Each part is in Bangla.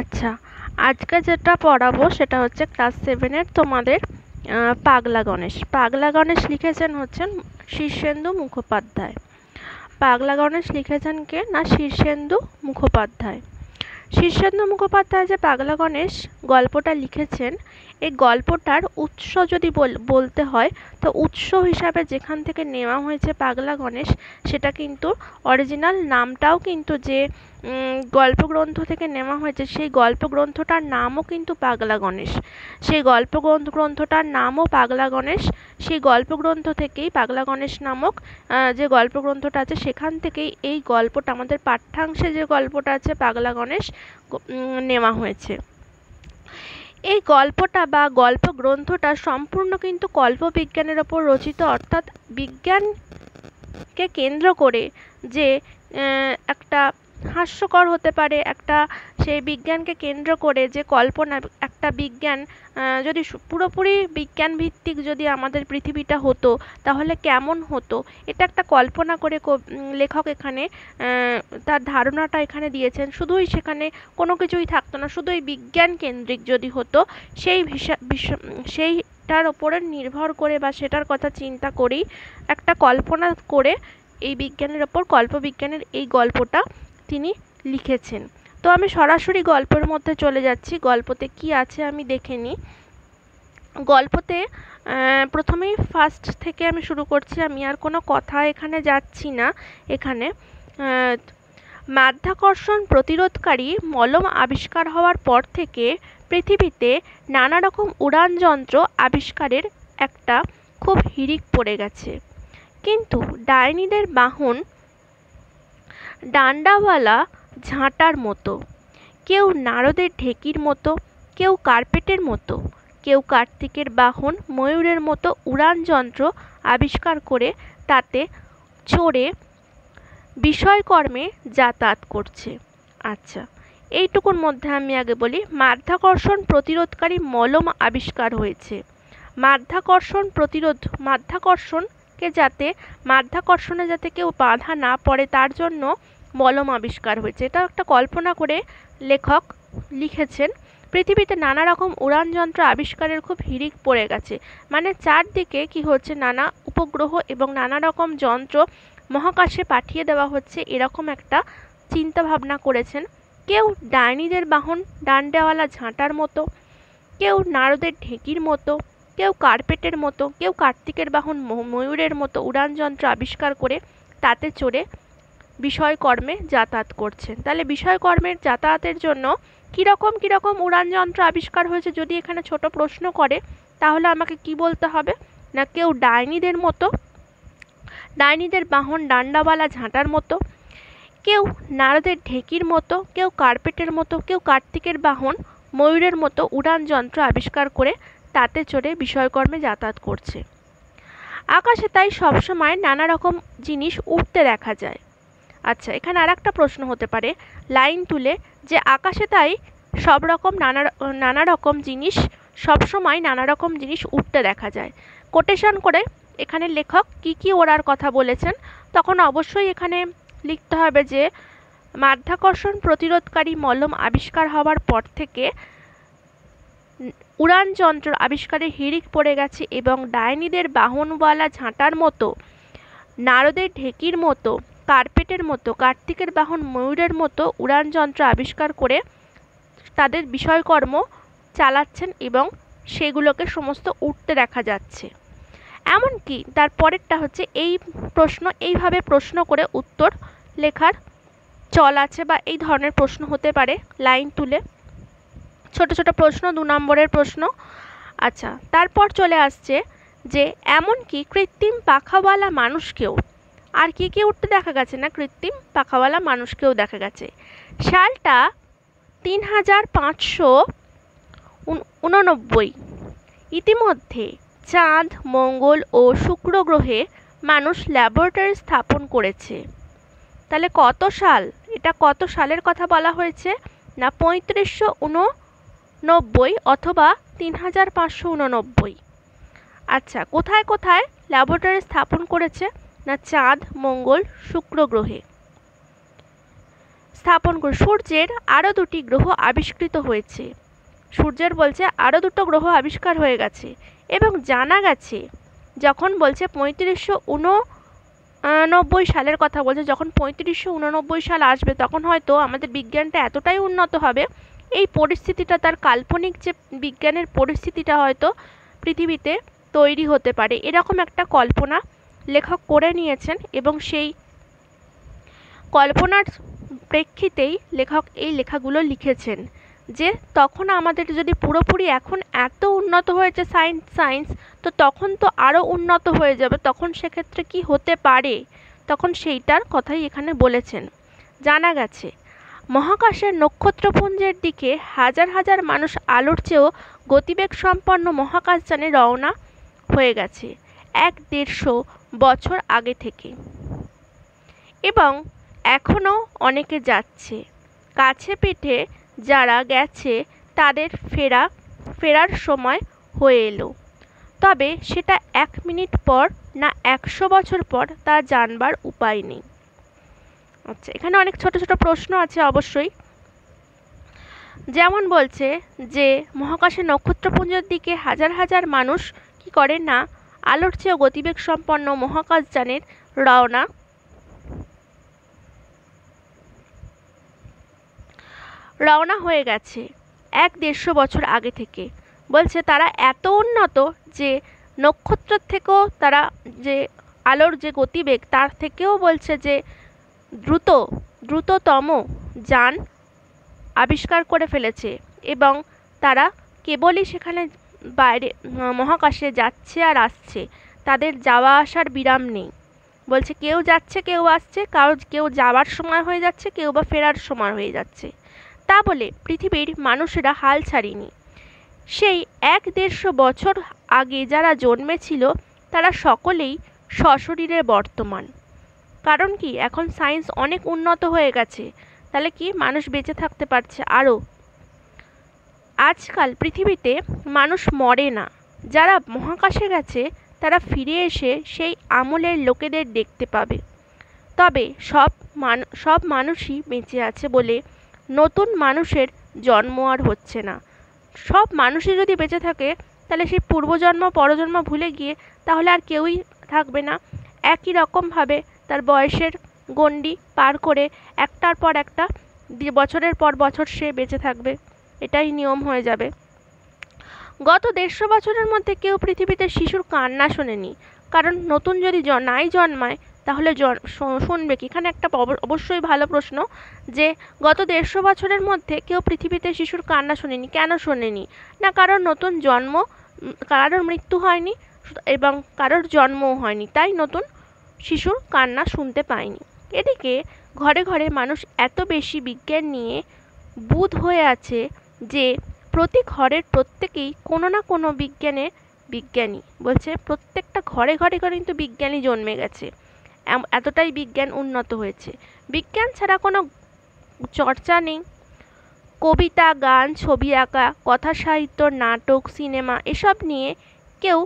আচ্ছা আজকে যেটা পড়াবো সেটা হচ্ছে ক্লাস সেভেনের তোমাদের পাগলা গণেশ পাগলা গণেশ লিখেছেন হচ্ছেন শীর্ষেন্দু মুখোপাধ্যায় পাগলা গণেশ লিখেছেন কে না শীর্ষেন্দু মুখোপাধ্যায় শীর্ষেন্দু মুখোপাধ্যায় যে পাগলা গণেশ গল্পটা লিখেছেন এই গল্পটার উৎস যদি বলতে হয় তো উৎস হিসাবে যেখান থেকে নেওয়া হয়েছে পাগলা গণেশ সেটা কিন্তু অরিজিনাল নামটাও কিন্তু যে গল্পগ্রন্থ থেকে নেওয়া হয়েছে সেই গল্পগ্রন্থটার নামও কিন্তু পাগলা গণেশ সেই গল্প গ্রন্থটার নামও পাগলা গণেশ সেই গল্পগ্রন্থ থেকেই পাগলা গণেশ নামক যে গল্পগ্রন্থটা আছে সেখান থেকেই এই গল্পটা আমাদের পাঠ্যাংশে যে গল্পটা আছে পাগলা গণেশ নেওয়া হয়েছে এই গল্পটা বা গল্প গ্রন্থটা সম্পূর্ণ কিন্তু কল্পবিজ্ঞানের ওপর রচিত অর্থাৎ বিজ্ঞানকে কেন্দ্র করে যে একটা হাস্যকর হতে পারে একটা সেই বিজ্ঞানকে কেন্দ্র করে যে কল্পনা একটা বিজ্ঞান যদি পুরোপুরি বিজ্ঞান ভিত্তিক যদি আমাদের পৃথিবীটা হতো তাহলে কেমন হতো এটা একটা কল্পনা করে লেখক এখানে তার ধারণাটা এখানে দিয়েছেন শুধুই সেখানে কোনো কিছুই থাকতো না শুধুই বিজ্ঞান কেন্দ্রিক যদি হতো সেই সেই সেটার ওপরে নির্ভর করে বা সেটার কথা চিন্তা করেই একটা কল্পনা করে এই বিজ্ঞানের ওপর কল্পবিজ্ঞানের এই গল্পটা তিনি লিখেছেন তো আমি সরাসরি গল্পের মধ্যে চলে যাচ্ছি গল্পতে কি আছে আমি দেখে নিই গল্পতে প্রথমেই ফার্স্ট থেকে আমি শুরু করছি আমি আর কোনো কথা এখানে যাচ্ছি না এখানে মাধ্যাকর্ষণ প্রতিরোধকারী মলম আবিষ্কার হওয়ার পর থেকে পৃথিবীতে নানা রকম উড়ান যন্ত্র আবিষ্কারের একটা খুব হিড়িক পড়ে গেছে কিন্তু ডাইনিদের বাহন ডাণ্ডাওয়ালা ঝাঁটার মতো কেউ নারদের ঢেকির মতো কেউ কার্পেটের মতো কেউ কার্তিকের বাহন ময়ূরের মতো উড়ান যন্ত্র আবিষ্কার করে তাতে চড়ে বিষয়কর্মে যাতায়াত করছে আচ্ছা এইটুকুর মধ্যে আমি আগে বলি মাধ্যাকর্ষণ প্রতিরোধকারী মলম আবিষ্কার হয়েছে মাধ্যাকর্ষণ প্রতিরোধ মাধ্যাকর্ষণ থেকে যাতে মাধ্যাকর্ষণে যাতে কেউ বাধা না পড়ে তার জন্য মলম আবিষ্কার হয়েছে এটা একটা কল্পনা করে লেখক লিখেছেন পৃথিবীতে নানা রকম উড়ান যন্ত্র আবিষ্কারের খুব হিড়িক পড়ে গেছে মানে চারদিকে কি হচ্ছে নানা উপগ্রহ এবং নানা রকম যন্ত্র মহাকাশে পাঠিয়ে দেওয়া হচ্ছে এরকম একটা চিন্তা ভাবনা করেছেন কেউ ডাইনিদের বাহন ডান্ডেওয়ালা ঝাঁটার মতো কেউ নারদের ঢেঁকির মতো কেউ কার্পেটের মতো কেউ কার্তিকের বাহন ময়ূরের মতো উড়ানযন্ত্র আবিষ্কার করে তাতে চড়ে বিষয়কর্মে যাতায়াত করছেন তাহলে বিষয়কর্মের যাতায়াতের জন্য কীরকম কীরকম উড়ানযন্ত্র আবিষ্কার হয়েছে যদি এখানে ছোট প্রশ্ন করে তাহলে আমাকে কি বলতে হবে না কেউ ডাইনিদের মতো ডাইনিদের বাহন ডান্ডাওয়ালা ঝাঁটার মতো কেউ নারদের ঢেকির মতো কেউ কার্পেটের মতো কেউ কার্তিকের বাহন ময়ূরের মতো উড়ান যন্ত্র আবিষ্কার করে তাতে চড়ে বিষয়কর্মে যাতায়াত করছে আকাশে তাই সবসময় নানা রকম জিনিস উঠতে দেখা যায় আচ্ছা এখানে আর একটা প্রশ্ন হতে পারে লাইন তুলে যে আকাশে তাই সব রকম নানা নানা রকম জিনিস সবসময় নানা রকম জিনিস উঠতে দেখা যায় কোটেশন করে এখানে লেখক কি কি ওড়ার কথা বলেছেন তখন অবশ্যই এখানে লিখতে হবে যে মাধ্যাকর্ষণ প্রতিরোধকারী মলম আবিষ্কার হওয়ার পর থেকে উড়ান যন্ত্র আবিষ্কারে হিড়িক পড়ে গেছে এবং ডাইনিদের বাহনওয়ালা ঝাঁটার মতো নারদের ঢেকির মতো কার্পেটের মতো কার্তিকের বাহন ময়ূরের মতো উড়ান যন্ত্র আবিষ্কার করে তাদের বিষয়কর্ম চালাচ্ছেন এবং সেগুলোকে সমস্ত উঠতে দেখা যাচ্ছে এমনকি তার পরেরটা হচ্ছে এই প্রশ্ন এইভাবে প্রশ্ন করে উত্তর লেখার চল আছে বা এই ধরনের প্রশ্ন হতে পারে লাইন তুলে ছোট ছোট প্রশ্ন দু নম্বরের প্রশ্ন আচ্ছা তারপর চলে আসছে যে এমনকি কৃত্রিম পাখাওয়ালা মানুষকেও আর কি কি উঠতে দেখা গেছে না কৃত্রিম পাখাওয়ালা মানুষকেও দেখা গেছে সালটা তিন হাজার পাঁচশো উননব্বই ইতিমধ্যে চাঁদ মঙ্গল ও শুক্র গ্রহে মানুষ ল্যাবরেটরি স্থাপন করেছে তাহলে কত সাল এটা কত সালের কথা বলা হয়েছে না পঁয়ত্রিশশো নব্বই অথবা তিন হাজার পাঁচশো উননব্বই আচ্ছা কোথায় কোথায় ল্যাবরেটরি স্থাপন করেছে না চাঁদ মঙ্গল শুক্র গ্রহে স্থাপন করে সূর্যের আরও দুটি গ্রহ আবিষ্কৃত হয়েছে সূর্যের বলছে আরও দুটো গ্রহ আবিষ্কার হয়ে গেছে এবং জানা গেছে যখন বলছে পঁয়ত্রিশশো উননব্বই সালের কথা বলছে যখন পঁয়ত্রিশশো উননব্বই সাল আসবে তখন হয়তো আমাদের বিজ্ঞানটা এতটাই উন্নত হবে এই পরিস্থিতিটা তার কাল্পনিক যে বিজ্ঞানের পরিস্থিতিটা হয়তো পৃথিবীতে তৈরি হতে পারে এরকম একটা কল্পনা লেখক করে নিয়েছেন এবং সেই কল্পনার প্রেক্ষিতেই লেখক এই লেখাগুলো লিখেছেন যে তখন আমাদের যদি পুরোপুরি এখন এত উন্নত হয়েছে সায়েন্স সায়েন্স তো তখন তো আরও উন্নত হয়ে যাবে তখন সেক্ষেত্রে কি হতে পারে তখন সেইটার কথাই এখানে বলেছেন জানা গেছে মহাকাশের নক্ষত্রপুঞ্জের দিকে হাজার হাজার মানুষ আলোর চেয়েও গতিবেগ সম্পন্ন মহাকাশযানে রওনা হয়ে গেছে এক দেড়শো বছর আগে থেকে এবং এখনও অনেকে যাচ্ছে কাছে পিঠে যারা গেছে তাদের ফেরা ফেরার সময় হয়ে এলো তবে সেটা এক মিনিট পর না একশো বছর পর তা জানবার উপায় নেই আচ্ছা এখানে অনেক ছোট ছোট প্রশ্ন আছে অবশ্যই যেমন বলছে যে মহাকাশে নক্ষত্রপুঞ্জের দিকে হাজার হাজার মানুষ কি করে না আলোর চেয়ে গতিবেগ সম্পন্ন মহাকাশযানের রওনা রওনা হয়ে গেছে এক দেড়শো বছর আগে থেকে বলছে তারা এত উন্নত যে নক্ষত্রের থেকেও তারা যে আলোর যে গতিবেগ তার থেকেও বলছে যে দ্রুত দ্রুততম যান আবিষ্কার করে ফেলেছে এবং তারা কেবলই সেখানে বাইরে মহাকাশে যাচ্ছে আর আসছে তাদের যাওয়া আসার বিরাম নেই বলছে কেউ যাচ্ছে কেউ আসছে কারো কেউ যাওয়ার সময় হয়ে যাচ্ছে কেউ বা ফেরার সময় হয়ে যাচ্ছে তা বলে পৃথিবীর মানুষেরা হাল ছাড়িনি সেই এক দেড়শো বছর আগে যারা জন্মেছিল তারা সকলেই সশরীরে বর্তমান কারণ কি এখন সায়েন্স অনেক উন্নত হয়ে গেছে তাহলে কি মানুষ বেঁচে থাকতে পারছে আরও আজকাল পৃথিবীতে মানুষ মরে না যারা মহাকাশে গেছে তারা ফিরে এসে সেই আমলের লোকেদের দেখতে পাবে তবে সব সব মানুষই বেঁচে আছে বলে নতুন মানুষের জন্ম আর হচ্ছে না সব মানুষই যদি বেঁচে থাকে তাহলে সেই পূর্বজন্ম পরজন্ম ভুলে গিয়ে তাহলে আর কেউই থাকবে না একই রকমভাবে তার বয়সের গণ্ডি পার করে একটার পর একটা বছরের পর বছর সে বেঁচে থাকবে এটাই নিয়ম হয়ে যাবে গত দেড়শো বছরের মধ্যে কেউ পৃথিবীতে শিশুর কান্না শোনেনি কারণ নতুন যদি নাই জন্মায় তাহলে শুনবে কি এখানে একটা অবশ্যই ভালো প্রশ্ন যে গত দেড়শো বছরের মধ্যে কেউ পৃথিবীতে শিশুর কান্না শোনেনি কেন শোনেনি না কারোর নতুন জন্ম কারোর মৃত্যু হয়নি এবং কারোর জন্মও হয়নি তাই নতুন শিশুর কান্না শুনতে পায়নি এদিকে ঘরে ঘরে মানুষ এত বেশি বিজ্ঞান নিয়ে বুধ হয়ে আছে যে প্রতি ঘরের প্রত্যেকেই কোনো না কোনো বিজ্ঞানে বিজ্ঞানী বলছে প্রত্যেকটা ঘরে ঘরে ঘরে কিন্তু বিজ্ঞানী জন্মে গেছে এতটাই বিজ্ঞান উন্নত হয়েছে বিজ্ঞান ছাড়া কোনো চর্চা নেই কবিতা গান ছবি আঁকা কথা সাহিত্য নাটক সিনেমা এসব নিয়ে কেউ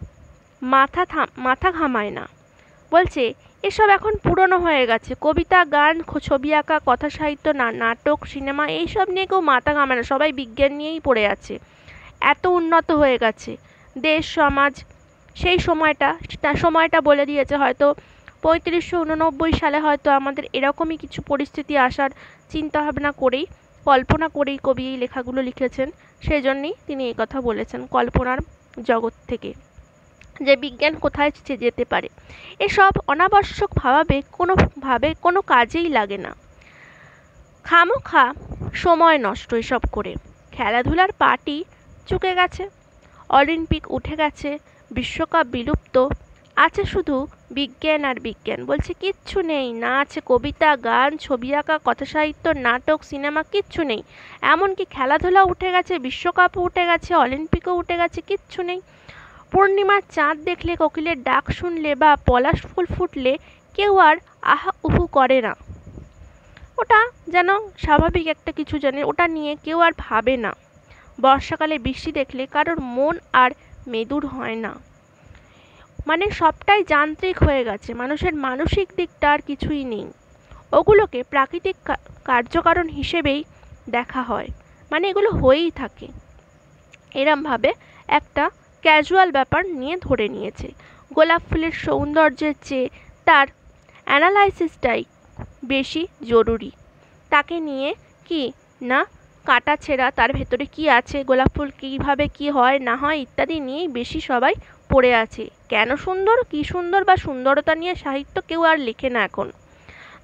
মাথা মাথা ঘামায় না বলছে এসব এখন পুরনো হয়ে গেছে কবিতা গান ছবি আঁকা কথা সাহিত্য না নাটক সিনেমা এইসব নিয়ে কেউ মাথা ঘামায় না সবাই বিজ্ঞান নিয়েই পড়ে আছে এত উন্নত হয়ে গেছে দেশ সমাজ সেই সময়টা সময়টা বলে দিয়েছে হয়তো পঁয়ত্রিশশো উননব্বই সালে হয়তো আমাদের এরকমই কিছু পরিস্থিতি আসার চিন্তাভাবনা করেই কল্পনা করেই কবি এই লেখাগুলো লিখেছেন সেই জন্যেই তিনি এই কথা বলেছেন কল্পনার জগৎ থেকে যে বিজ্ঞান কোথায় যেতে পারে এসব অনাবশ্যক ভাবাবে কোনোভাবে কোনো কাজেই লাগে না খামোখা সময় নষ্ট এসব করে খেলাধুলার পার্টি চুকে গেছে অলিম্পিক উঠে গেছে বিশ্বকাপ বিলুপ্ত আছে শুধু বিজ্ঞান আর বিজ্ঞান বলছে কিচ্ছু নেই না আছে কবিতা গান ছবি আঁকা কথা সাহিত্য নাটক সিনেমা কিচ্ছু নেই এমনকি খেলাধুলা উঠে গেছে বিশ্বকাপও উঠে গেছে অলিম্পিকও উঠে গেছে কিচ্ছু নেই পূর্ণিমার চাঁদ দেখলে কোকিলের ডাক শুনলে বা পলাশ ফুল ফুটলে কেউ আর আহা উহু করে না ওটা যেন স্বাভাবিক একটা কিছু জানে ওটা নিয়ে কেউ আর ভাবে না বর্ষাকালে বৃষ্টি দেখলে কারোর মন আর মেদুর হয় না মানে সবটাই যান্ত্রিক হয়ে গেছে মানুষের মানসিক দিকটা আর কিছুই নেই ওগুলোকে প্রাকৃতিক কার্যকারণ হিসেবেই দেখা হয় মানে এগুলো হয়েই থাকে এরমভাবে একটা ক্যাজুয়াল ব্যাপার নিয়ে ধরে নিয়েছে গোলাপ ফুলের সৌন্দর্যের চেয়ে তার অ্যানালাইসিসটাই বেশি জরুরি তাকে নিয়ে কি না কাটা ছেঁড়া তার ভেতরে কি আছে গোলাপ ফুল কীভাবে কি হয় না হয় ইত্যাদি নিয়েই বেশি সবাই পড়ে আছে কেন সুন্দর কি সুন্দর বা সুন্দরতা নিয়ে সাহিত্য কেউ আর লেখে না এখন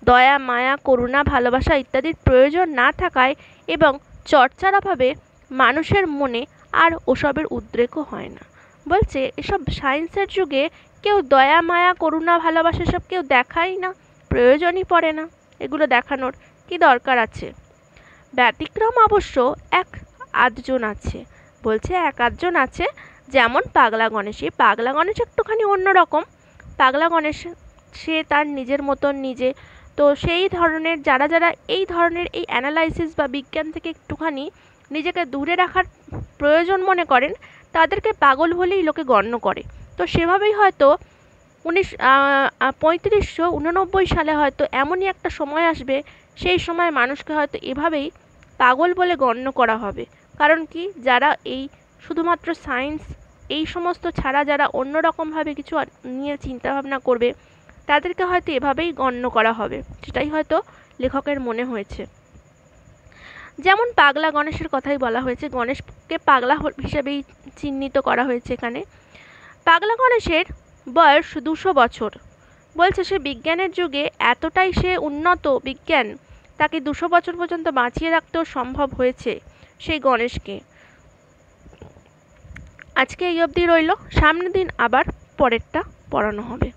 দয়া মায়া করুণা ভালোবাসা ইত্যাদির প্রয়োজন না থাকায় এবং চর্চার অভাবে মানুষের মনে আর ওসবের উদ্রেকও হয় না বলছে এসব সায়েন্সের যুগে কেউ দয়া মায়া করুণা ভালোবাসা সব কেউ দেখাই না প্রয়োজনই পড়ে না এগুলো দেখানোর কি দরকার আছে ব্যতিক্রম অবশ্য এক আধজন আছে বলছে এক আধজন আছে যেমন পাগলা গণেশ এই পাগলা গণেশ একটুখানি অন্যরকম পাগলা গণেশ সে তার নিজের মতন নিজে তো সেই ধরনের যারা যারা এই ধরনের এই অ্যানালাইসিস বা বিজ্ঞান থেকে একটুখানি নিজেকে দূরে রাখার প্রয়োজন মনে করেন তাদেরকে পাগল বলেই লোকে গণ্য করে তো সেভাবেই হয়তো উনিশ পঁয়ত্রিশশো উননব্বই সালে হয়তো এমনই একটা সময় আসবে সেই সময় মানুষকে হয়তো এভাবেই পাগল বলে গণ্য করা হবে কারণ কি যারা এই শুধুমাত্র সায়েন্স এই সমস্ত ছাড়া যারা অন্য রকমভাবে কিছু নিয়ে চিন্তাভাবনা করবে তাদেরকে হয়তো এভাবেই গণ্য করা হবে সেটাই হয়তো লেখকের মনে হয়েছে যেমন পাগলা গণেশের কথাই বলা হয়েছে গণেশকে পাগলা হিসেবেই চিহ্নিত করা হয়েছে এখানে পাগলা গণেশের বয়স দুশো বছর বলছে সে বিজ্ঞানের যুগে এতটাই সে উন্নত বিজ্ঞান তাকে দুশো বছর পর্যন্ত বাঁচিয়ে রাখতেও সম্ভব হয়েছে সেই গণেশকে আজকে এই অবধি রইল সামনের দিন আবার পরেরটা পড়ানো হবে